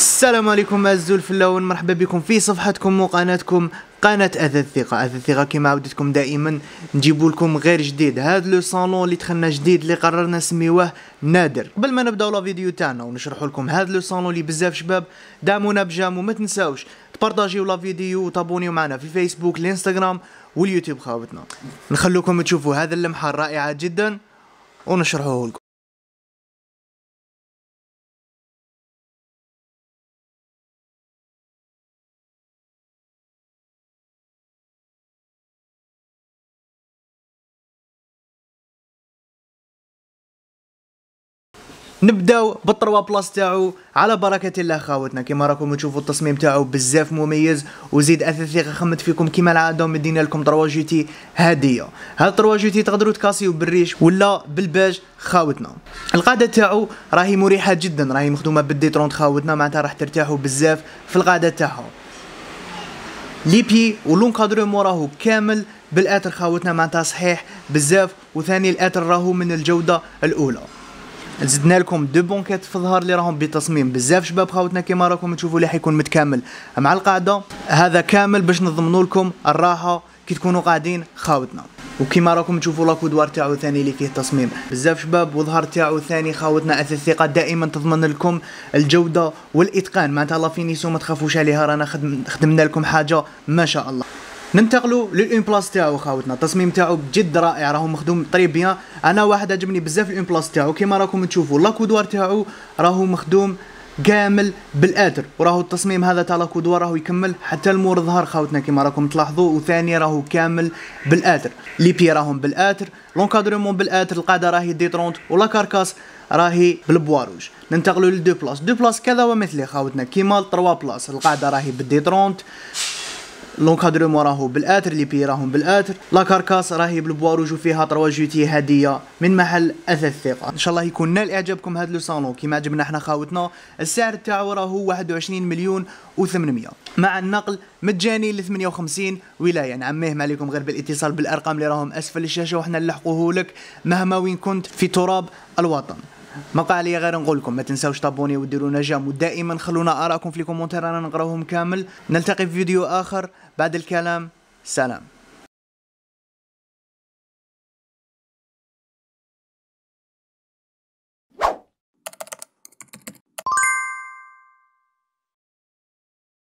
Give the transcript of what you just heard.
السلام عليكم الزول في اللون مرحبا بكم في صفحتكم وقناتكم قناة أذى الثقة أذى الثقة كما عودتكم دائما نجيبو لكم غير جديد هذا لو صالون اللي دخلنا جديد اللي قررنا نسميوه نادر قبل ما نبداو لا فيديو تاعنا ونشرحو لكم هذا لو صالون اللي بزاف شباب دعمونا بجام وما تنساوش تبارطاجيو لا فيديو وتابونيو معنا في الفيسبوك الانستغرام واليوتيوب خاوتنا نخلوكم تشوفوا هذا اللمحة الرائعة جدا ونشرحوه لكم نبداو بالطروا بلاص تاعو على بركه الله خاوتنا كيما راكم تشوفوا التصميم تاعو بزاف مميز وزيد اثاثي خمت فيكم كيما العاده مدينا لكم طروا جوتي هاديه هاد طروا جوتي تقدروا تكاسيو بالريش ولا بالباج خاوتنا القاعده تاعو راهي مريحه جدا راهي مخدومه 30 خاوتنا معناتها راح ترتاحوا بزاف في القاعده تاعها لي بي كادرو راهو كامل بالاتر خاوتنا معناتها صحيح بزاف وثاني الاتر راهو من الجوده الاولى زدنا لكم دو بونكيت في الظهر اللي راهم بتصميم بزاف شباب خاوتنا كيما راكم تشوفوا اللي حيكون متكامل مع القاعده هذا كامل باش نضمنوا لكم الراحه كي تكونوا قاعدين خاوتنا وكيما راكم تشوفوا لاكودوار تاعو ثاني اللي فيه تصميم بزاف شباب وظهر تاعو ثاني خاوتنا اثاث الثقه دائما تضمن لكم الجوده والاتقان معناتها لا فينيسيون ما تخافوش عليها رانا خدمنا لكم حاجه ما شاء الله ننتقلوا للامبلاس تاعو خاوتنا التصميم تاعو بجد رائع راهو مخدوم طري بيان انا واحد عجبني بزاف الامبلاس تاعو كيما راكم تشوفوا لاكودوار تاعو راهو مخدوم كامل بالاتر وراهو التصميم هذا تاع لاكودوار راهو يكمل حتى المور ظهر خاوتنا كيما راكم تلاحظوا وثاني راهو كامل بالاتر لي بي راهم بالاتر لونكادرومون بالاتر القاعده راهي 30 ولا كاركاس راهي بالبواروج ننتقلوا للدو بلاس دو بلاس كذا ومثلي خاوتنا كيما 3 بلاس القاعده راهي 30 لونكادرومون راهو بالاتر لي بي راهم بالاتر لا كاركاس راهي بالبواروج وفيها تروا جوتي هديه من محل اثاث الثقه ان شاء الله يكون نال اعجابكم هذا لو صالون كيما عجبنا احنا خاوتنا السعر تاعو راهو 21 مليون و800 مع النقل مجاني ل 58 ولايه نعميه ما عليكم غير بالاتصال بالارقام اللي راهم اسفل الشاشه وحنا نلحقوه لك مهما وين كنت في تراب الوطن ما بقى عليا غير نقول لكم ما تنساوش تابوني وديروا نجم ودائما خلونا اراءكم في الكومنتات أنا نقراوهم كامل نلتقي في فيديو اخر بعد الكلام سلام